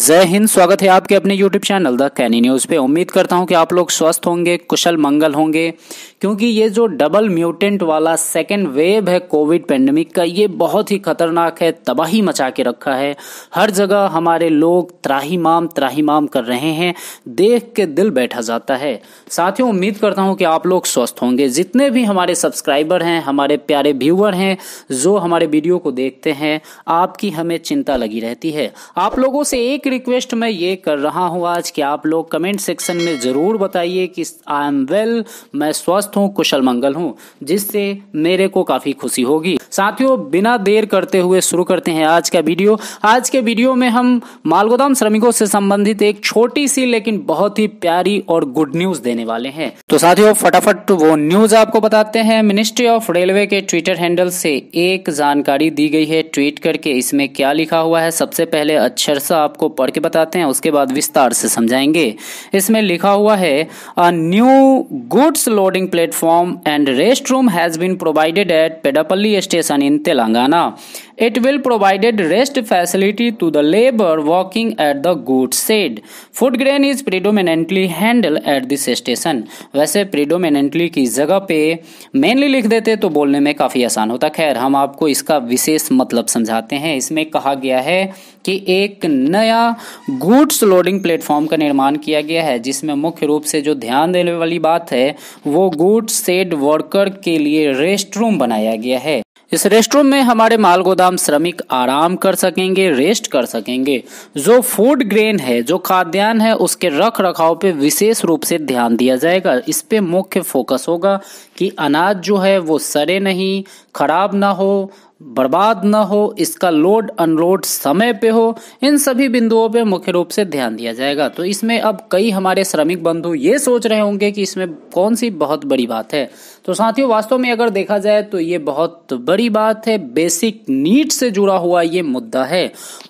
जय हिंद स्वागत है आपके अपने YouTube channel the Kenny news पे उम्मीद करता हूँ कि आप लोग स्वस्थ होंगे कुशल मंगल होंगे क्योंकि ये जो डबल म्यूटेंट वाला सेकेंड वेव है कोविड पेंडेमिक का ये बहुत ही खतरनाक है तबाही मचा के रखा है हर जगह हमारे लोग त्राहीमाम त्राहीमाम कर रहे हैं देख के दिल बैठा जाता है साथियों उम्मीद करता हूँ कि आप लोग स्वस्थ होंगे जितने भी हमारे सब्सक्राइबर हैं हमारे प्यारे व्यूअर हैं जो हमारे वीडियो को देखते हैं आपकी हमें चिंता लगी रहती है आप लोगों से एक रिक्वेस्ट मैं ये कर रहा हूँ आज कि आप लोग कमेंट सेक्शन में ज़रूर बताइए कि आई एम वेल मैं स्वस्थ हूँ कुशल मंगल हूँ जिससे मेरे को काफ़ी खुशी होगी साथियों बिना देर करते हुए शुरू करते हैं आज का वीडियो आज के वीडियो में हम मालगोदाम श्रमिकों से संबंधित एक छोटी सी लेकिन बहुत ही प्यारी और गुड न्यूज़ देने वाले हैं तो साथियों फटाफट वो न्यूज़ आपको बताते हैं मिनिस्ट्री ऑफ रेलवे के ट्विटर हैंडल से एक जानकारी दी गई है ट्वीट करके इसमें क्या लिखा हुआ है सबसे पहले अक्षर सा आपको पढ़ के बताते हैं उसके बाद विस्तार से समझाएंगे इसमें लिखा हुआ है a new goods loading platform and rest room has been provided at Peddapalli station in Telangana It will provided rest facility to the labor working at the goods shed. Food grain is predominantly handled at this station. वैसे predominantly की जगह पे mainly लिख देते तो बोलने में काफ़ी आसान होता खैर हम आपको इसका विशेष मतलब समझाते हैं इसमें कहा गया है कि एक नया गुड्स लोडिंग प्लेटफॉर्म का निर्माण किया गया है जिसमें मुख्य रूप से जो ध्यान देने वाली बात है वो गुड्स सेड वर्कर के लिए रेस्ट रूम बनाया गया है इस रेस्ट रूम में हमारे माल गोदाम श्रमिक आराम कर सकेंगे रेस्ट कर सकेंगे जो फूड ग्रेन है जो खाद्यान्न है उसके रख रखाव पे विशेष रूप से ध्यान दिया जाएगा इस पे मुख्य फोकस होगा कि अनाज जो है वो सड़े नहीं खराब ना हो बर्बाद ना हो इसका लोड अनलोड समय पे हो इन सभी बिंदुओं पे मुख्य रूप से ध्यान दिया जाएगा तो इसमें अब कई हमारे श्रमिक बंधु ये सोच रहे होंगे कि इसमें कौन सी बहुत बड़ी बात है तो साथियों वास्तव में अगर देखा जाए तो ये बहुत बड़ी बात है बेसिक नीड से जुड़ा हुआ ये मुद्दा है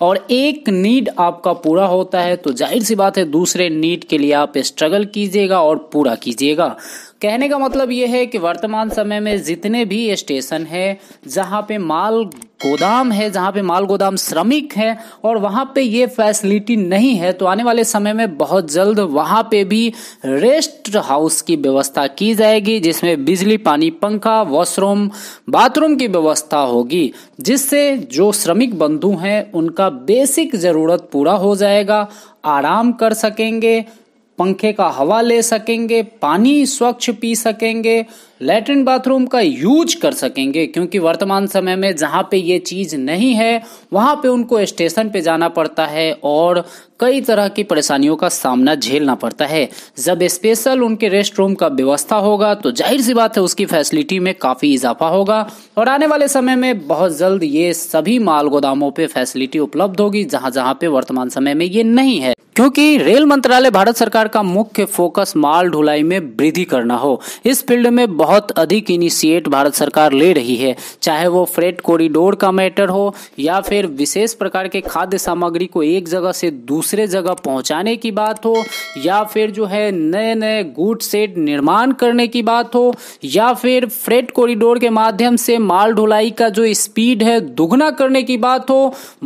और एक नीड आपका पूरा होता है तो जाहिर सी बात है दूसरे नीड के लिए आप स्ट्रगल कीजिएगा और पूरा कीजिएगा कहने का मतलब ये है कि वर्तमान समय में जितने भी स्टेशन है जहाँ पे माल गोदाम है जहाँ पे माल गोदाम श्रमिक है और वहाँ पे ये फैसिलिटी नहीं है तो आने वाले समय में बहुत जल्द वहाँ पे भी रेस्ट हाउस की व्यवस्था की जाएगी जिसमें बिजली पानी पंखा वॉशरूम बाथरूम की व्यवस्था होगी जिससे जो श्रमिक बंधु हैं उनका बेसिक ज़रूरत पूरा हो जाएगा आराम कर सकेंगे पंखे का हवा ले सकेंगे पानी स्वच्छ पी सकेंगे लेटरिन बाथरूम का यूज कर सकेंगे क्योंकि वर्तमान समय में जहाँ पे ये चीज़ नहीं है वहाँ पे उनको स्टेशन पे जाना पड़ता है और कई तरह की परेशानियों का सामना झेलना पड़ता है जब स्पेशल उनके रेस्ट रूम का व्यवस्था होगा तो जाहिर सी बात है उसकी फैसिलिटी में काफ़ी इजाफा होगा और आने वाले समय में बहुत जल्द ये सभी माल गोदामों पे फैसिलिटी उपलब्ध होगी जहां जहाँ पे वर्तमान समय में ये नहीं है क्योंकि रेल मंत्रालय भारत सरकार का मुख्य फोकस माल ढुलाई में वृद्धि करना हो इस फील्ड में बहुत बहुत अधिक इनिशिएट भारत सरकार ले रही है चाहे वो फ्रेट कॉरिडोर का मैटर हो या फिर विशेष प्रकार के खाद्य सामग्री को एक जगह से दूसरे जगह पहुंचाने की बात हो या फिर जो है नए नए गुड सेट निर्माण करने की बात हो या फिर फ्रेट कॉरिडोर के माध्यम से माल ढुलाई का जो स्पीड है दुगना करने की बात हो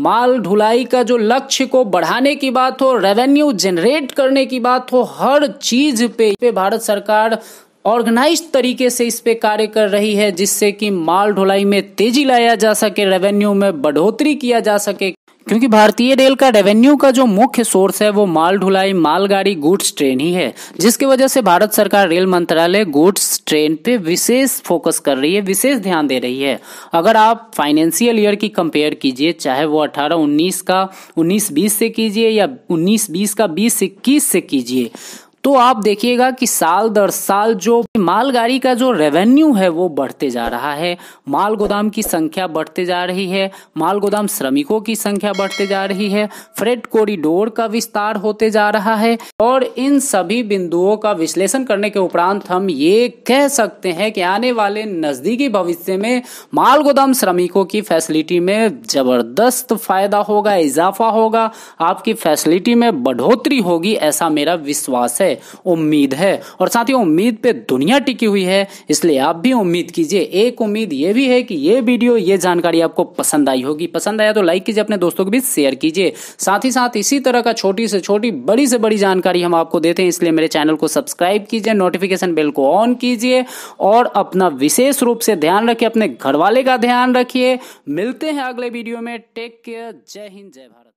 माल ढुलाई का जो लक्ष्य को बढ़ाने की बात हो रेवेन्यू जनरेट करने की बात हो हर चीज पे, पे भारत सरकार ऑर्गेनाइज तरीके से इस पे कार्य कर रही है जिससे कि माल ढुलाई में तेजी लाया जा सके रेवेन्यू में बढ़ोतरी किया जा सके क्योंकि भारतीय रेल का रेवेन्यू का जो मुख्य सोर्स है वो माल ढुलाई मालगाड़ी गुड्स ट्रेन ही है जिसकी वजह से भारत सरकार रेल मंत्रालय गुड्स ट्रेन पे विशेष फोकस कर रही है विशेष ध्यान दे रही है अगर आप फाइनेंशियल ईयर की कंपेयर कीजिए चाहे वो 18 19 का 19 20 से कीजिए या 19 20 का 20 इक्कीस से कीजिए तो आप देखिएगा कि साल दर साल जो मालगाड़ी का जो रेवेन्यू है वो बढ़ते जा रहा है माल गोदाम की संख्या बढ़ते जा रही है माल गोदाम श्रमिकों की संख्या बढ़ते जा रही है फ्रेट कॉरिडोर का विस्तार होते जा रहा है और इन सभी बिंदुओं का विश्लेषण करने के उपरांत हम ये कह सकते हैं कि आने वाले नजदीकी भविष्य में माल गोदाम श्रमिकों की फैसिलिटी में जबरदस्त फायदा होगा इजाफा होगा आपकी फैसिलिटी में बढ़ोतरी होगी ऐसा मेरा विश्वास है उम्मीद है और साथ ही उम्मीद पे दुनिया टिकी हुई है इसलिए आप भी उम्मीद कीजिए एक उम्मीद ये भी है कि ये वीडियो ये जानकारी आपको पसंद आई होगी पसंद आया तो लाइक कीजिए अपने दोस्तों के बीच शेयर कीजिए साथ ही साथ इसी तरह का छोटी से छोटी बड़ी से बड़ी जानकारी हम आपको देते हैं इसलिए मेरे चैनल को सब्सक्राइब कीजिए नोटिफिकेशन बेल को ऑन कीजिए और अपना विशेष रूप से ध्यान रखिए अपने घर वाले का ध्यान रखिए मिलते हैं अगले वीडियो में टेक केयर जय हिंद जय भारत